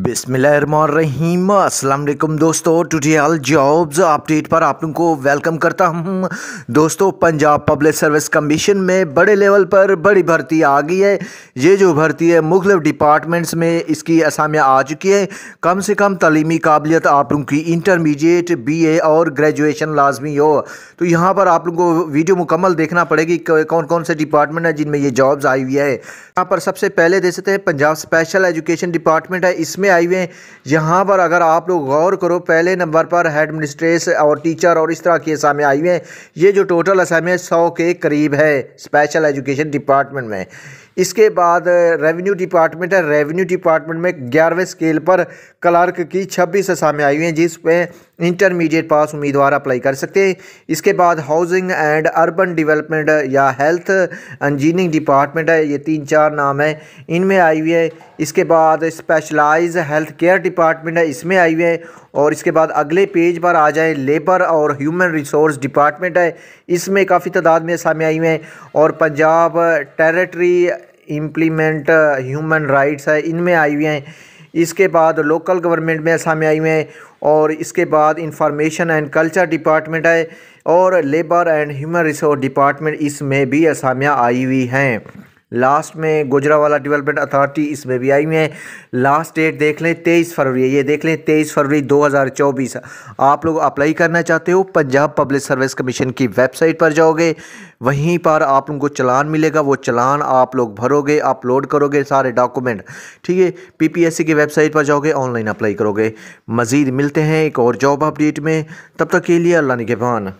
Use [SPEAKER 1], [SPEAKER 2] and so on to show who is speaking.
[SPEAKER 1] बिसमीम दोस्तों टुडियल jobs update पर आप लोगों को वेलकम करता हूं दोस्तों पंजाब पब्लिक सर्विस कमीशन में बड़े लेवल पर बड़ी भर्ती आ गई है ये जो भर्ती है मुख्तफ डिपार्टमेंट्स में इसकी असामियाँ आ चुकी है कम से कम तलीमी काबिलियत आप लोगों की इंटरमीडिएट बी ए और ग्रेजुएशन लाजमी हो तो यहाँ पर आप लोगों को वीडियो मुकम्मल देखना पड़ेगी कौन कौन से डिपार्टमेंट हैं जिनमें ये जॉब्स आई हुई है यहाँ पर सबसे पहले दे सकते हैं पंजाब स्पेशल एजुकेशन डिपार्टमेंट है इसमें में आई हुए हैं यहाँ पर अगर आप लोग गौर करो पहले नंबर पर हेड मिनिस्ट्रेस और टीचर और इस तरह के असामे आई हुए हैं ये जो टोटल असामे सौ के करीब है स्पेशल एजुकेशन डिपार्टमेंट में इसके बाद रेवेन्यू डिपार्टमेंट है रेवेन्यू डिपार्टमेंट में ग्यारहवें स्केल पर क्लर्क की छब्बीस असामें आई हुई हैं जिसमें इंटरमीडिएट पास उम्मीदवार अप्लाई कर सकते हैं इसके बाद हाउसिंग एंड अर्बन डेवलपमेंट या हेल्थ इंजीनियरिंग डिपार्टमेंट है ये तीन चार नाम है इनमें आई हुई है इसके बाद स्पेशलाइज हेल्थ केयर डिपार्टमेंट है इसमें आई हुई है और इसके बाद अगले पेज पर आ जाए लेबर और ह्यूमन रिसोर्स डिपार्टमेंट है इसमें काफ़ी तादाद में सामने आई हुई हैं और Punjab territory implement human rights है इनमें आई हुई हैं इसके बाद लोकल गवर्नमेंट में असम में आई हुई हैं और इसके बाद इंफॉर्मेशन एंड कल्चर डिपार्टमेंट है और labour and human resource department इसमें भी असामियाँ आई हुई हैं लास्ट में गुजरावाला डेवलपमेंट अथॉरिटी इसमें भी आई हुई है लास्ट डेट देख लें तेईस फरवरी ये देख लें तेईस फरवरी 2024 आप लोग अप्लाई करना चाहते हो पंजाब पब्लिक सर्विस कमीशन की वेबसाइट पर जाओगे वहीं पर आप लोगों को चलान मिलेगा वो चलान आप लोग भरोगे अपलोड करोगे सारे डॉक्यूमेंट ठीक है पीपीएससी की वेबसाइट पर जाओगे ऑनलाइन अप्लाई करोगे मज़ीद मिलते हैं एक और जॉब अपडेट में तब तक के लिए अल्लाह निगेबान